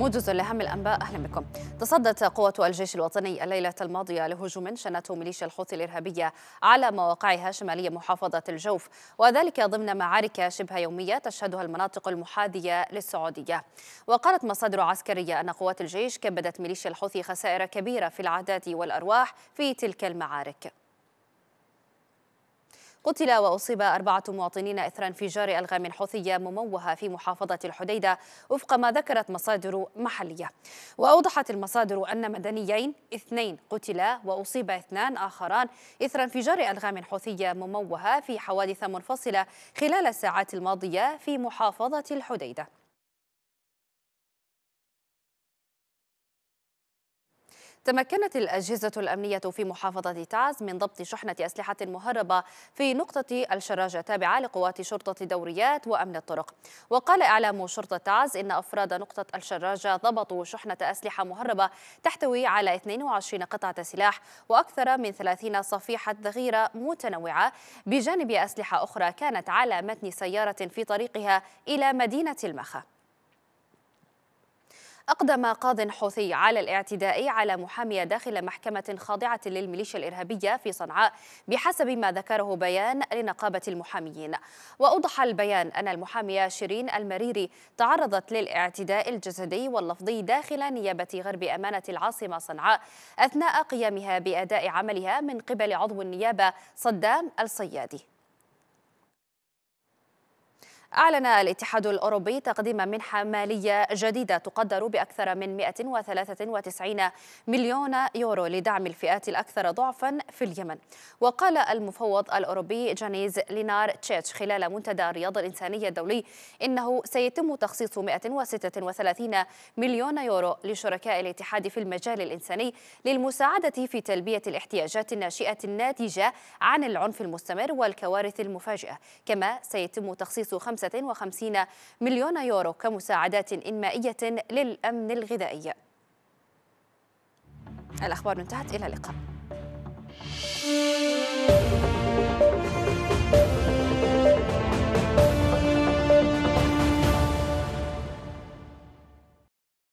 موجز لأهم الأنباء أهلا بكم تصدت قوة الجيش الوطني الليلة الماضية لهجوم شنته ميليشيا الحوثي الإرهابية على مواقعها شمالية محافظة الجوف وذلك ضمن معارك شبه يومية تشهدها المناطق المحاذية للسعودية وقالت مصادر عسكرية أن قوات الجيش كبدت ميليشيا الحوثي خسائر كبيرة في العادات والأرواح في تلك المعارك قتل وأصيب أربعة مواطنين إثر انفجار ألغام حوثية مموهة في محافظة الحديدة وفق ما ذكرت مصادر محلية وأوضحت المصادر أن مدنيين اثنين قتلا وأصيب اثنان آخران إثر انفجار ألغام حوثية مموهة في حوادث منفصلة خلال الساعات الماضية في محافظة الحديدة تمكنت الأجهزة الأمنية في محافظة تعز من ضبط شحنة أسلحة مهربة في نقطة الشراجة تابعة لقوات شرطة دوريات وأمن الطرق وقال إعلام شرطة تعز إن أفراد نقطة الشراجة ضبطوا شحنة أسلحة مهربة تحتوي على 22 قطعة سلاح وأكثر من 30 صفيحة ذخيرة متنوعة بجانب أسلحة أخرى كانت على متن سيارة في طريقها إلى مدينة المخا أقدم قاض حوثي على الاعتداء على محامية داخل محكمة خاضعة للميليشيا الإرهابية في صنعاء بحسب ما ذكره بيان لنقابة المحاميين وأوضح البيان أن المحامية شيرين المريري تعرضت للاعتداء الجسدي واللفظي داخل نيابة غرب أمانة العاصمة صنعاء أثناء قيامها بأداء عملها من قبل عضو النيابة صدام الصيادي أعلن الاتحاد الأوروبي تقديم منحة مالية جديدة تقدر بأكثر من 193 مليون يورو لدعم الفئات الأكثر ضعفا في اليمن وقال المفوض الأوروبي جانيز لينار تشيتش خلال منتدى الرياضة الإنسانية الدولي إنه سيتم تخصيص 136 مليون يورو لشركاء الاتحاد في المجال الإنساني للمساعدة في تلبية الاحتياجات الناشئة الناتجة عن العنف المستمر والكوارث المفاجئة كما سيتم تخصيص 5 55 مليون يورو كمساعدات إنمائية للأمن الغذائي الأخبار انتهت إلى اللقاء